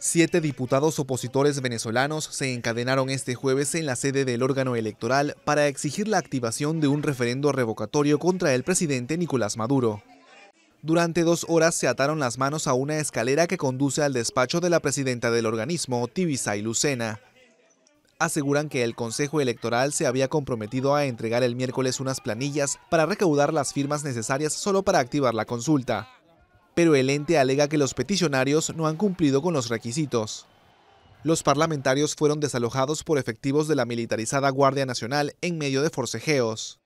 Siete diputados opositores venezolanos se encadenaron este jueves en la sede del órgano electoral para exigir la activación de un referendo revocatorio contra el presidente Nicolás Maduro. Durante dos horas se ataron las manos a una escalera que conduce al despacho de la presidenta del organismo, Tibisay Lucena. Aseguran que el Consejo Electoral se había comprometido a entregar el miércoles unas planillas para recaudar las firmas necesarias solo para activar la consulta pero el ente alega que los peticionarios no han cumplido con los requisitos. Los parlamentarios fueron desalojados por efectivos de la militarizada Guardia Nacional en medio de forcejeos.